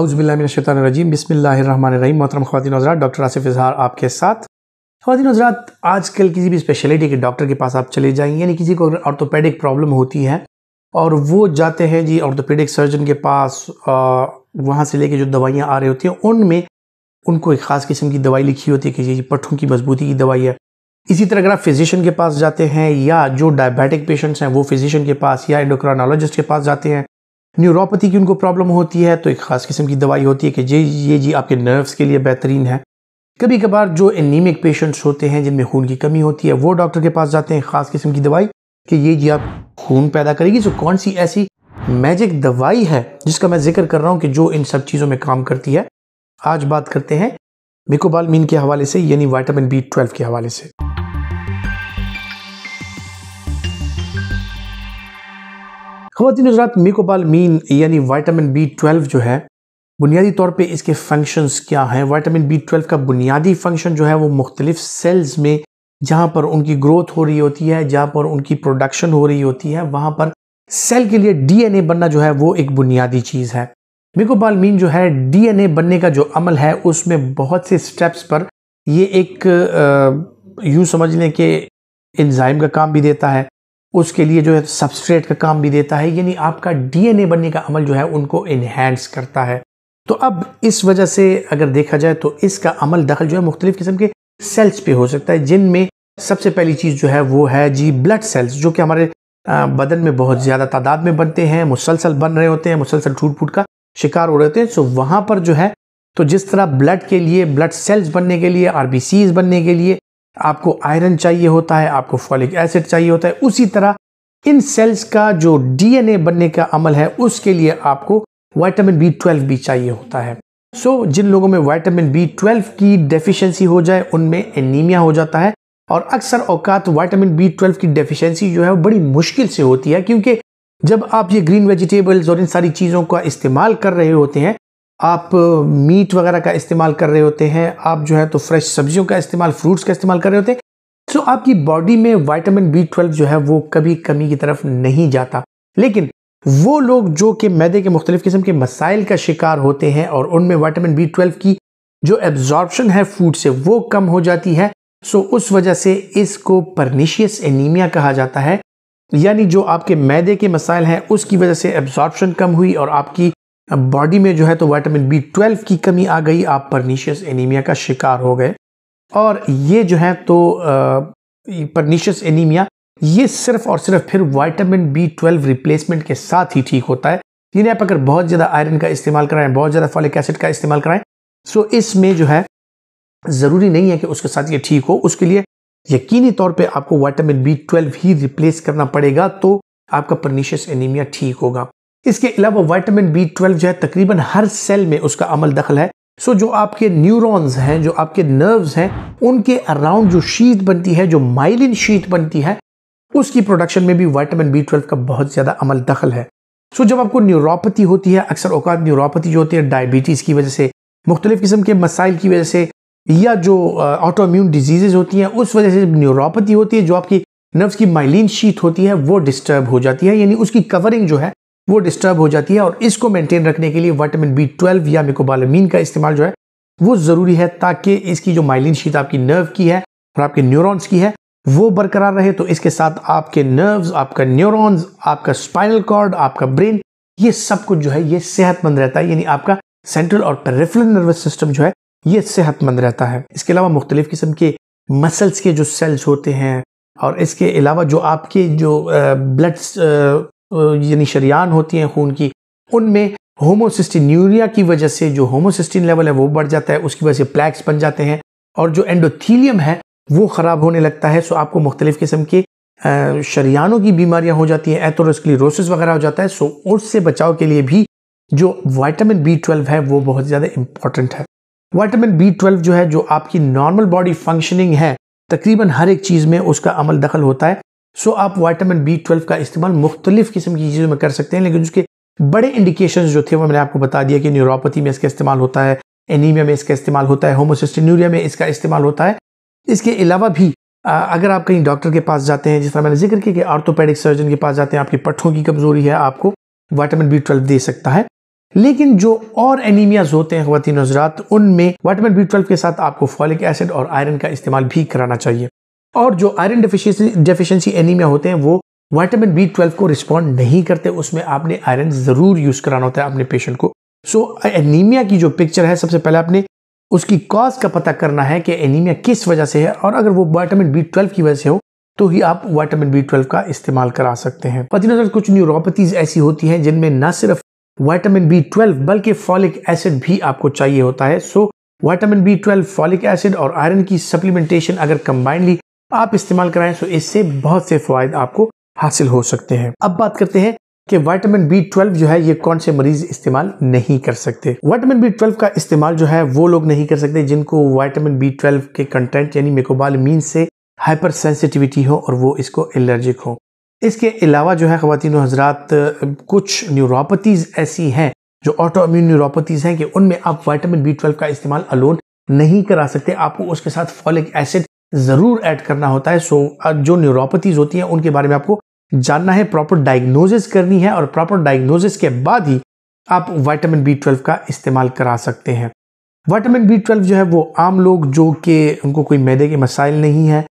अउज़बिल्लाशतरजीम बसमिल्लाम मोहतरम ख़वान हज़रा डॉक्टर आसिफ इजहार आपके साथ ख़वान हज़रात आजकल किसी भी स्पेशलिटी के डॉक्टर के पास आप चले जाएँ यानी किसी को अगर ऑर्थोपेडिक प्रॉब्लम होती है और वो जाते हैं जी ऑर्थोपेडिक सर्जन के पास वहाँ से लेके जो दवाइयाँ आ रही होती हैं उनमें उनको एक ख़ास किस्म की दवाई लिखी होती है कि जी पट्ठों की मजबूती की दवाई है इसी तरह अगर आप फिजिशियन के पास जाते हैं या जो डायबिटिक पेशेंट्स हैं वो फिजिशियन के पास या एंडोक्रोनोलॉजिस्ट के पास जाते हैं न्यूरोपैथी की उनको प्रॉब्लम होती है तो एक ख़ास किस्म की दवाई होती है कि ये ये जी आपके नर्व्स के लिए बेहतरीन है कभी कभार जो एनीमिक पेशेंट्स होते हैं जिनमें खून की कमी होती है वो डॉक्टर के पास जाते हैं ख़ास किस्म की दवाई कि ये जी आप खून पैदा करेगी तो कौन सी ऐसी मैजिक दवाई है जिसका मैं जिक्र कर रहा हूँ कि जो इन सब चीज़ों में काम करती है आज बात करते हैं मिकोबालमीन के हवाले से यानी वाइटामिन बी ट्वेल्व के हवाले से खवतिन हजरात मीन यानी वाइटामिन बी ट्वेल्व जो है बुनियादी तौर पे इसके फंक्शंस क्या हैं वाइटामिन बी ट्वेल्व का बुनियादी फंक्शन जो है वो मुख्तलिफ सेल्स में जहाँ पर उनकी ग्रोथ हो रही होती है जहाँ पर उनकी प्रोडक्शन हो रही होती है वहाँ पर सेल के लिए ए बनना जो है वो एक बुनियादी चीज़ है मीन जो है ए बनने का जो अमल है उसमें बहुत से स्टेप्स पर ये एक यूँ समझ लें कि इंजाइम का काम भी देता है उसके लिए जो है सबस्ट्रेट का काम भी देता है यानी आपका डीएनए बनने का अमल जो है उनको इन्हेंस करता है तो अब इस वजह से अगर देखा जाए तो इसका अमल दखल जो है मुख्तलिफ़ किस्म के सेल्स पे हो सकता है जिनमें सबसे पहली चीज़ जो है वो है जी ब्लड सेल्स जो कि हमारे बदन में बहुत ज़्यादा तादाद में बनते हैं मुसलसल बन रहे होते हैं मुसलसल टूट फूट का शिकार हो रहे होते हैं सो तो वहाँ पर जो है तो जिस तरह ब्लड के लिए ब्लड सेल्स बनने के लिए आर बनने के लिए आपको आयरन चाहिए होता है आपको फॉलिक एसिड चाहिए होता है उसी तरह इन सेल्स का जो डीएनए बनने का अमल है उसके लिए आपको वाइटामिन बी ट्वेल्व भी चाहिए होता है सो so, जिन लोगों में वाइटामिन बी ट्वेल्व की डेफिशिएंसी हो जाए उनमें एनीमिया हो जाता है और अक्सर औकात वाइटामिन बी ट्वेल्व की डेफिशिएंसी जो है वो बड़ी मुश्किल से होती है क्योंकि जब आप ये ग्रीन वेजिटेबल्स और इन सारी चीज़ों का इस्तेमाल कर रहे होते हैं आप मीट वगैरह का इस्तेमाल कर रहे होते हैं आप जो है तो फ्रेश सब्जियों का इस्तेमाल फ्रूट्स का इस्तेमाल कर रहे होते हैं सो तो आपकी बॉडी में वाइटामिन बी ट्वेल्व जो है वो कभी कमी की तरफ नहीं जाता लेकिन वो लोग जो कि मैदे के मुख्तलिफ किस्म के मसाइल का शिकार होते हैं और उनमें वाइटामिन बी ट्वेल्व की जो एब्जॉर्बशन है फूड से वो कम हो जाती है सो उस वजह से इसको परनीशियस एनीमिया कहा जाता है यानी जो आपके मैदे के मसाइल हैं उसकी वजह से एब्जॉर्बशन कम हुई और आपकी अब बॉडी में जो है तो विटामिन बी ट्वेल्व की कमी आ गई आप परनीशियस एनीमिया का शिकार हो गए और ये जो है तो परनीशियस एनीमिया ये सिर्फ और सिर्फ फिर विटामिन बी ट्वेल्व रिप्लेसमेंट के साथ ही ठीक होता है यानी आप अगर बहुत ज़्यादा आयरन का इस्तेमाल कराएं बहुत ज़्यादा फॉलिक एसिड का इस्तेमाल कराएं सो इसमें जो है ज़रूरी नहीं है कि उसके साथ ये ठीक हो उसके लिए यकीनी तौर पे आपको वाइटामिन बी ट्वेल्व ही रिप्लेस करना पड़ेगा तो आपका परनीशियस एनीमिया ठीक होगा इसके अलावा वाइटामिन बी ट्वेल्व जो है तकरीबन हर सेल में उसका अमल दखल है सो जो आपके न्यूरॉन्स हैं जो आपके नर्व्स हैं उनके अराउंड जो शीत बनती है जो माइलिन शीत बनती है उसकी प्रोडक्शन में भी वाइटामिन बी ट्वेल्व का बहुत ज़्यादा अमल दखल है सो जब आपको न्यूरोपैथी होती है अक्सर औकात न्यूरोपैथी जो होती है डायबिटीज़ की वजह से मुख्तलिफ़ किस्म के मसाइल की वजह से या जो ऑटोम्यून डिजीज़ होती हैं उस वजह से न्यूरोपैथी होती है जो आपकी नर्व्स की माइलिन शीट होती है वो डिस्टर्ब हो जाती है यानी उसकी कवरिंग जो है वो डिस्टर्ब हो जाती है और इसको मेंटेन रखने के लिए वाइटामिन बी ट्वेल्व या मिकोबालमीन का इस्तेमाल जो है वो ज़रूरी है ताकि इसकी जो माइलिन शीत आपकी नर्व की है और आपके न्यूरॉन्स की है वो बरकरार रहे तो इसके साथ आपके नर्व्स आपका न्यूरॉन्स आपका स्पाइनल कॉर्ड आपका ब्रेन ये सब कुछ जो है ये सेहतमंद रहता है यानी आपका सेंट्रल और पेरिफेरल नर्वस सिस्टम जो है ये सेहतमंद रहता है इसके अलावा मुख्तलिफ किस्म के मसल्स के जो सेल्स होते हैं और इसके अलावा जो आपके जो ब्लड यानी शरियान होती हैं खून की उनमें होमोसिस्टिन यूरिया की वजह से जो होमोसिस्टिन लेवल है वो बढ़ जाता है उसकी वजह से प्लैक्स बन जाते हैं और जो एंडोथीलियम है वो ख़राब होने लगता है सो आपको मुख्तलिफ़ किस्म के शरियानों की बीमारियाँ हो जाती हैं एथोरस्क्लीरोसिस वगैरह हो जाता है सो उससे बचाव के लिए भी जो वाइटामिन बी ट्वेल्व है वो बहुत ज़्यादा इंपॉर्टेंट है वाइटामिन बी ट्वेल्व जो है जो आपकी नॉर्मल बॉडी फंक्शनिंग है तकरीबन हर एक चीज़ में उसका अमल दखल होता है सो आप वाइटामिन बी ट्वेल्व का इस्तेमाल मुख्तलिफ किस्म की चीज़ों में कर सकते हैं लेकिन उसके बड़े इंडिकेशन जो थे वो मैंने आपको बता दिया कि न्यूरोपैथी में इसका इस्तेमाल होता है एनीमिया में इसका इस्तेमाल होता है होमोसिस्टिनूरिया में इसका इस्तेमाल होता है इसके अलावा भी अगर आप कहीं डॉक्टर के पास जाते हैं जिस तरह मैंने जिक्र किया कि आर्थोपेडिक सर्जन के पास जाते हैं आपकी पट्ठों की कमज़ोरी है आपको वाइटामिन बी ट्वेल्व दे सकता है लेकिन जो और एनीमियाज होते हैं खातिन हजरात उनमें वाइटामिन बी ट्वेल्व के साथ आपको फॉलिक एसिड और आयरन का इस्तेमाल भी कराना चाहिए और जो आयरन डेफिशिय डेफिशिएंसी एनीमिया होते हैं वो वाइटामिन बी ट्वेल्व को रिस्पॉन्ड नहीं करते उसमें आपने आयरन ज़रूर यूज़ कराना होता है अपने पेशेंट को सो so, एनीमिया की जो पिक्चर है सबसे पहले आपने उसकी कॉज का पता करना है कि एनीमिया किस वजह से है और अगर वो वाइटामिन बी ट्वेल्व की वजह से हो तो ही आप वाइटामिन बी ट्वेल्व का इस्तेमाल करा सकते हैं पति नजर कुछ न्यूरोपैथीज ऐसी होती हैं जिनमें न सिर्फ वाइटामिन बी ट्वेल्व बल्कि फॉलिक एसिड भी आपको चाहिए होता है so vitamin B twelve folic acid और आयरन की सप्लीमेंटेशन अगर कंबाइनली आप इस्तेमाल कराएं तो इससे बहुत से फायदे आपको हासिल हो सकते हैं अब बात करते हैं कि विटामिन बी ट्वेल्व जो है ये कौन से मरीज इस्तेमाल नहीं कर सकते विटामिन बी ट्वेल्व का इस्तेमाल जो है वो लोग नहीं कर सकते जिनको विटामिन बी ट्वेल्व के कंटेंट यानी मेकोबालमीन से हाइपर सेंसिटिविटी हो और वो इसको एलर्जिक हो इसके अलावा जो है ख़वान हजरात कुछ न्यूरोपैथीज़ ऐसी हैं जो ऑटो इम्यून न्यूरोपैथीज़ हैं कि उनमें आप वाइटामिन बी ट्वेल्व का इस्तेमाल अलोन नहीं करा सकते आपको उसके साथ फॉलिक एसिड ज़रूर ऐड करना होता है सो जो न्यूरोपैथीज होती हैं उनके बारे में आपको जानना है प्रॉपर डायग्नोसिस करनी है और प्रॉपर डायग्नोसिस के बाद ही आप वाइटामिन बी ट्वेल्व का इस्तेमाल करा सकते हैं वाइटामिन बी ट्वेल्व जो है वो आम लोग जो कि उनको कोई मैदे के मसाइल नहीं है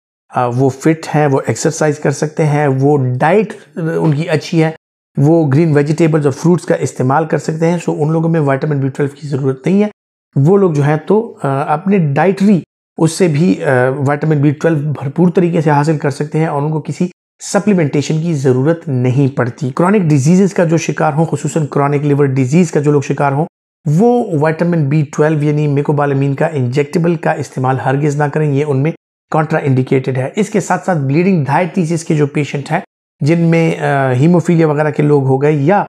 वो फिट हैं वो एक्सरसाइज कर सकते हैं वो डाइट उनकी अच्छी है वो ग्रीन वेजिटेबल्स और फ्रूट्स का इस्तेमाल कर सकते हैं सो उन लोगों में वाइटामिन बी ट्वेल्व की ज़रूरत नहीं है वो लोग जो है तो अपने डाइटरी उससे भी विटामिन बी ट्वेल्व भरपूर तरीके से हासिल कर सकते हैं और उनको किसी सप्लीमेंटेशन की ज़रूरत नहीं पड़ती क्रॉनिक डिजीज़ का जो शिकार हो खूस क्रॉनिक लिवर डिजीज़ का जो लोग शिकार हों वो वाइटामिन बी ट्वेल्व यानी मेकोबालमीन का इंजेक्टेबल का इस्तेमाल हरगिज़ ना करें ये उनमें कॉन्ट्रा इंडिकेटेड है इसके साथ साथ ब्लीडिंग डायटीसिस के जो पेशेंट हैं जिनमें हीमोफीलिया वगैरह के लोग हो गए या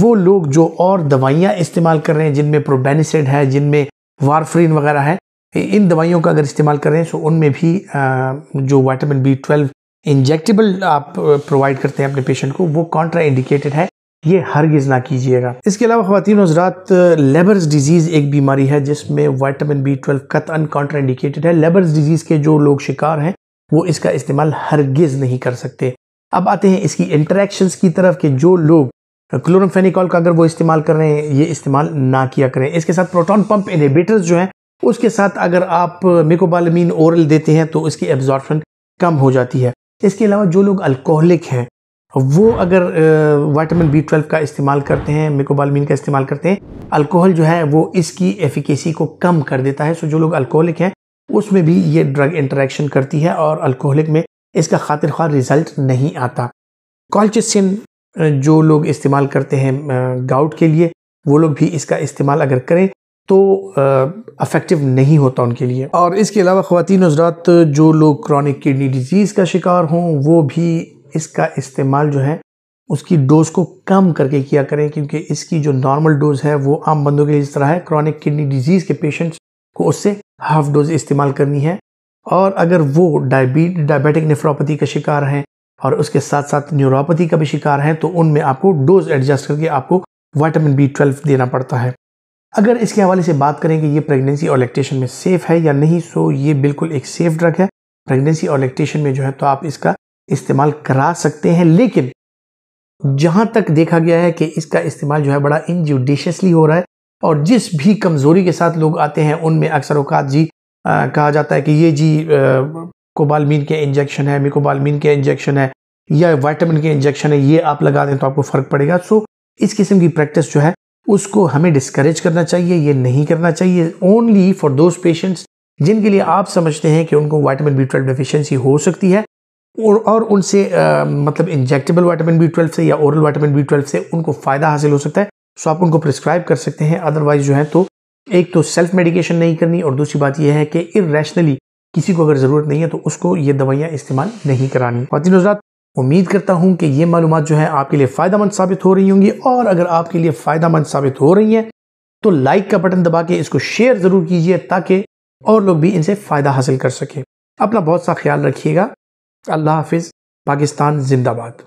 वो लोग जो और दवाइयाँ इस्तेमाल कर रहे हैं जिनमें प्रोबेनिसड है जिनमें वारफ्रीन वगैरह है इन दवाइयों का अगर इस्तेमाल करें तो उनमें भी जो वाइटामिन बी ट्वेल्व इंजेक्टेबल आप प्रोवाइड करते हैं अपने पेशेंट को वो कॉन्ट्रा इंडिकेटेड है ये हरगिज़ ना कीजिएगा इसके अलावा खातिन हजरात लेबर्स डिजीज़ एक बीमारी है जिसमें वाइटामिन बी ट्वेल्व कतअन कॉन्ट्रा इंडिकेटेड है लेबर्स डिजीज़ के जो लोग शिकार हैं वो इसका इस्तेमाल हरगिज़ नहीं कर सकते अब आते हैं इसकी इंटरेक्शंस की तरफ कि जो लोग क्लोरमफेनिकॉल का अगर वो इस्तेमाल कर रहे हैं ये इस्तेमाल ना किया करें इसके साथ प्रोटॉन पंप इनिबेटर्स जो हैं उसके साथ अगर आप मिकोबालमीन ओरल देते हैं तो इसकी एब्जॉर्बन कम हो जाती है इसके अलावा जो लोग अल्कोहलिक हैं वो अगर वाइटामिन बी ट्वेल्व का इस्तेमाल करते हैं मिकोबालमीन का इस्तेमाल करते हैं अल्कोहल जो है वो इसकी एफिकेसी को कम कर देता है सो जो लोग अल्कोहलिक हैं उसमें भी ये ड्रग इंटरेक्शन करती है और अल्कोहलिक में इसका खातिर खा रिजल्ट नहीं आता कॉलचिसिन जो लोग इस्तेमाल करते हैं गाउट के लिए वो लोग भी इसका इस्तेमाल अगर करें तो अफेक्टिव नहीं होता उनके लिए और इसके अलावा ख़वान हजरात जो लोग क्रॉनिक किडनी डिजीज़ का शिकार हों वो भी इसका इस्तेमाल जो है उसकी डोज़ को कम करके किया करें क्योंकि इसकी जो नॉर्मल डोज़ है वो आम बंदों के लिए इस तरह है क्रॉनिक किडनी डिजीज़ के पेशेंट्स को उससे हाफ डोज इस्तेमाल करनी है और अगर वो डायबी डायबिटिक नेफ्रोपैथी का शिकार हैं और उसके साथ साथ न्यूरोपैथी का भी शिकार हैं तो उनमें आपको डोज एडजस्ट करके आपको वाइटामिन बी ट्वेल्व देना पड़ता है अगर इसके हवाले से बात करें कि ये प्रेगनेंसी और लैक्टेशन में सेफ़ है या नहीं सो ये बिल्कुल एक सेफ़ ड्रग है प्रेगनेंसी और लैक्टेशन में जो है तो आप इसका इस्तेमाल करा सकते हैं लेकिन जहाँ तक देखा गया है कि इसका इस्तेमाल जो है बड़ा इनजुडिशियसली हो रहा है और जिस भी कमज़ोरी के साथ लोग आते हैं उनमें अक्सर अवकात जी आ, कहा जाता है कि ये जी कोबालमीन के इंजेक्शन है मिकोबालमीन के इंजेक्शन है या वाइटामिन के इंजेक्शन है ये आप लगा दें तो आपको फ़र्क पड़ेगा सो इस किस्म की प्रैक्टिस जो है उसको हमें डिस्करेज करना चाहिए ये नहीं करना चाहिए ओनली फॉर दोज पेशेंट्स जिनके लिए आप समझते हैं कि उनको वाइटामिन बी ट्वेल्व डिफिशेंसी हो सकती है और, और उनसे आ, मतलब इंजेक्टेबल वाइटामिन बी ट्वेल्व से या ओरल वाइटामिन बी ट्वेल्व से उनको फ़ायदा हासिल हो सकता है सो आप उनको प्रिस्क्राइब कर सकते हैं अदरवाइज जो है तो एक तो सेल्फ मेडिकेशन नहीं करनी और दूसरी बात यह है कि इरेशनली किसी को अगर ज़रूरत नहीं है तो उसको ये दवाइयाँ इस्तेमाल नहीं करानी खातिन हजरात उम्मीद करता हूँ कि ये मालूम जो है आपके लिए फ़ायदा मंद साबित हो रही होंगी और अगर आपके लिए फ़ायदा मंद साबित हो रही हैं तो लाइक का बटन दबा के इसको शेयर ज़रूर कीजिए ताकि और लोग भी इनसे फ़ायदा हासिल कर सकें अपना बहुत सा ख्याल रखिएगा अल्लाह हाफिज़ पाकिस्तान जिंदाबाद